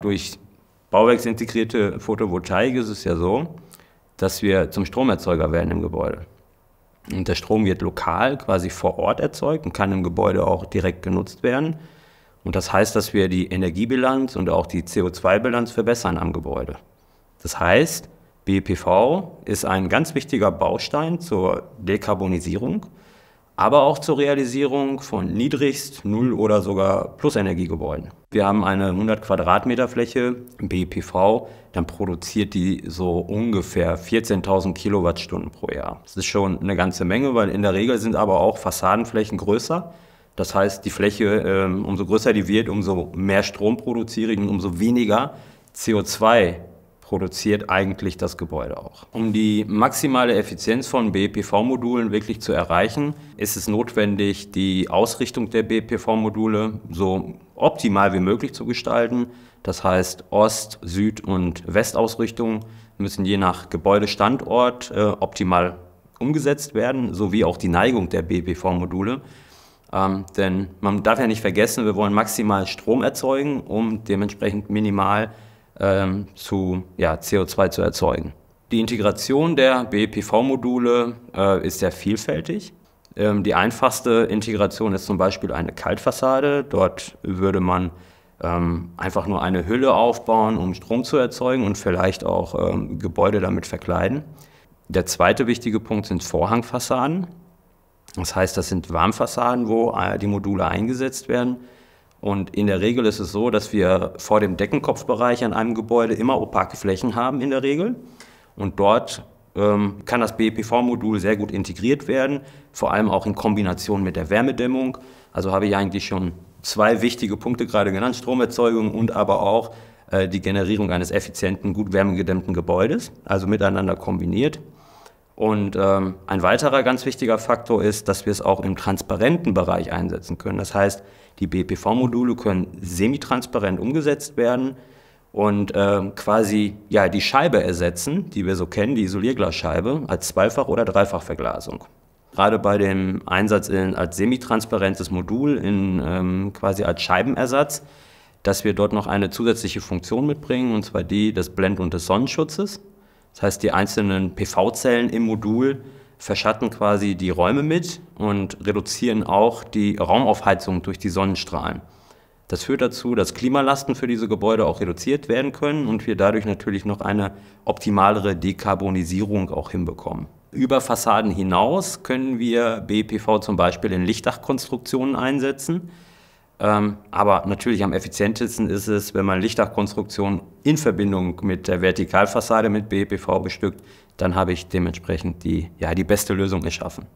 Durch bauwerksintegrierte Photovoltaik ist es ja so, dass wir zum Stromerzeuger werden im Gebäude. Und der Strom wird lokal quasi vor Ort erzeugt und kann im Gebäude auch direkt genutzt werden. Und das heißt, dass wir die Energiebilanz und auch die CO2-Bilanz verbessern am Gebäude. Das heißt, BPV ist ein ganz wichtiger Baustein zur Dekarbonisierung aber auch zur Realisierung von niedrigst Null- oder sogar Plusenergiegebäuden. Wir haben eine 100 Quadratmeter Fläche BPV, dann produziert die so ungefähr 14.000 Kilowattstunden pro Jahr. Das ist schon eine ganze Menge, weil in der Regel sind aber auch Fassadenflächen größer. Das heißt, die Fläche, ähm, umso größer die wird, umso mehr Strom produziere ich und umso weniger CO2 produziert eigentlich das Gebäude auch. Um die maximale Effizienz von BPV-Modulen wirklich zu erreichen, ist es notwendig, die Ausrichtung der BPV-Module so optimal wie möglich zu gestalten. Das heißt, Ost-, Süd- und Westausrichtung müssen je nach Gebäudestandort äh, optimal umgesetzt werden, sowie auch die Neigung der BPV-Module. Ähm, denn man darf ja nicht vergessen, wir wollen maximal Strom erzeugen, um dementsprechend minimal ähm, zu ja, CO2 zu erzeugen. Die Integration der BEPV-Module äh, ist sehr vielfältig. Ähm, die einfachste Integration ist zum Beispiel eine Kaltfassade. Dort würde man ähm, einfach nur eine Hülle aufbauen, um Strom zu erzeugen und vielleicht auch ähm, Gebäude damit verkleiden. Der zweite wichtige Punkt sind Vorhangfassaden. Das heißt, das sind Warmfassaden, wo äh, die Module eingesetzt werden. Und in der Regel ist es so, dass wir vor dem Deckenkopfbereich an einem Gebäude immer opake Flächen haben in der Regel. Und dort ähm, kann das bepv modul sehr gut integriert werden, vor allem auch in Kombination mit der Wärmedämmung. Also habe ich eigentlich schon zwei wichtige Punkte gerade genannt, Stromerzeugung und aber auch äh, die Generierung eines effizienten, gut wärmegedämmten Gebäudes, also miteinander kombiniert. Und ähm, ein weiterer ganz wichtiger Faktor ist, dass wir es auch im transparenten Bereich einsetzen können. Das heißt, die BPV-Module können semitransparent umgesetzt werden und ähm, quasi ja, die Scheibe ersetzen, die wir so kennen, die Isolierglasscheibe, als Zweifach- oder Dreifachverglasung. Gerade bei dem Einsatz in, als semitransparentes Modul in, ähm, quasi als Scheibenersatz, dass wir dort noch eine zusätzliche Funktion mitbringen, und zwar die des Blend- und des Sonnenschutzes. Das heißt, die einzelnen PV-Zellen im Modul verschatten quasi die Räume mit und reduzieren auch die Raumaufheizung durch die Sonnenstrahlen. Das führt dazu, dass Klimalasten für diese Gebäude auch reduziert werden können und wir dadurch natürlich noch eine optimalere Dekarbonisierung auch hinbekommen. Über Fassaden hinaus können wir BPV zum Beispiel in Lichtdachkonstruktionen einsetzen. Ähm, aber natürlich am effizientesten ist es, wenn man Lichtdachkonstruktion in Verbindung mit der Vertikalfassade mit BEPV bestückt, dann habe ich dementsprechend die, ja, die beste Lösung geschaffen.